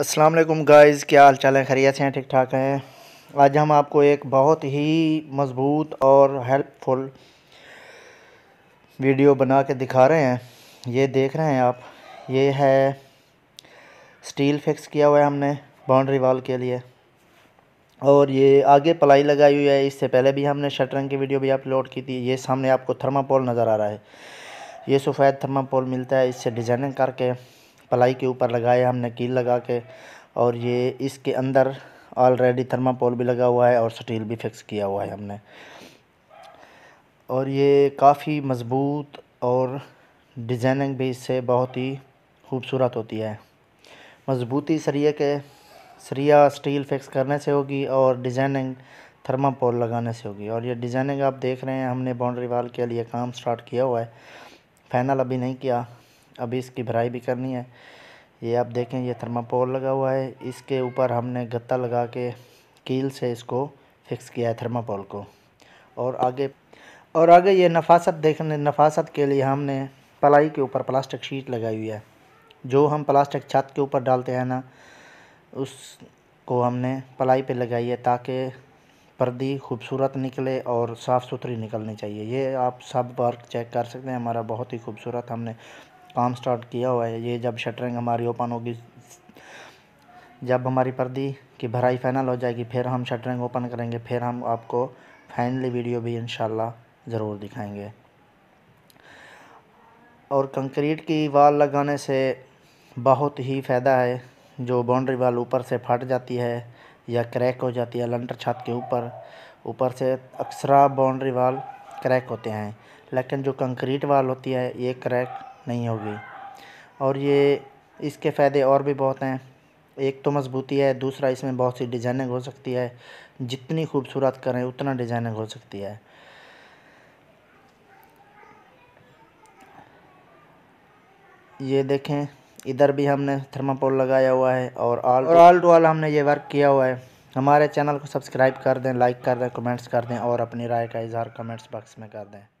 Aslam guys क्या हाल चाल है खैरियत हैं ठीक ठाक हैं आज हम आपको एक बहुत ही मज़बूत और हेल्पफुल वीडियो बना के दिखा रहे हैं ये देख रहे हैं आप ये है स्टील फिक्स किया हुआ है हमने बाउंड्री वाल के लिए और ये आगे पलाई लगाई हुई है इससे पहले भी हमने शटरंग की वीडियो भी अपलोड की थी ये सामने आपको थर्मापोल नज़र आ रहा है ये सफ़ेद थर्मापोल मिलता है इससे डिज़ाइनिंग करके पलाई के ऊपर लगाया हमने कील लगा के और ये इसके अंदर ऑलरेडी थर्मापोल भी लगा हुआ है और स्टील भी फिक्स किया हुआ है हमने और ये काफ़ी मज़बूत और डिज़ाइनिंग भी इससे बहुत ही खूबसूरत होती है मज़बूती सरिए के सरिया स्टील फिक्स करने से होगी और डिज़ाइनिंग थर्मापोल लगाने से होगी और ये डिज़ाइनिंग आप देख रहे हैं हमने बाउंड्री वाल के लिए काम स्टार्ट किया हुआ है फाइनल अभी नहीं किया अभी इसकी भराई भी करनी है ये आप देखें ये थर्मापोल लगा हुआ है इसके ऊपर हमने गत्ता लगा के कील से इसको फिक्स किया है थर्मापोल को और आगे और आगे ये नफासत देखने नफासत के लिए हमने पलाई के ऊपर प्लास्टिक शीट लगाई हुई है जो हम प्लास्टिक छत के ऊपर डालते हैं ना उसको हमने पलाई पे लगाई है ताकि पर्दी खूबसूरत निकले और साफ़ सुथरी निकलनी चाहिए ये आप सब वर्क चेक कर सकते हैं हमारा बहुत ही खूबसूरत हमने काम स्टार्ट किया हुआ है ये जब शटरिंग हमारी ओपन होगी जब हमारी पर्दी की भराई फाइनल हो जाएगी फिर हम शटरिंग ओपन करेंगे फिर हम आपको फाइनली वीडियो भी इन ज़रूर दिखाएंगे और कंक्रीट की वाल लगाने से बहुत ही फ़ायदा है जो बाउंड्री वाल ऊपर से फट जाती है या क्रैक हो जाती है लंटर छत के ऊपर ऊपर से अक्सरा बाउंड्री वाल क्रैक होते हैं लेकिन जो कंक्रीट वाल होती है ये क्रैक नहीं होगी और ये इसके फ़ायदे और भी बहुत हैं एक तो मज़बूती है दूसरा इसमें बहुत सी डिज़ाइनिंग हो सकती है जितनी खूबसूरत करें उतना डिज़ाइनिंग हो सकती है ये देखें इधर भी हमने थर्मापोल लगाया हुआ है और ऑल और ऑल टू ऑल हमने ये वर्क किया हुआ है हमारे चैनल को सब्सक्राइब कर दें लाइक कर दें कमेंट्स कर दें और अपनी राय का इजहार कमेंट्स बॉक्स में कर दें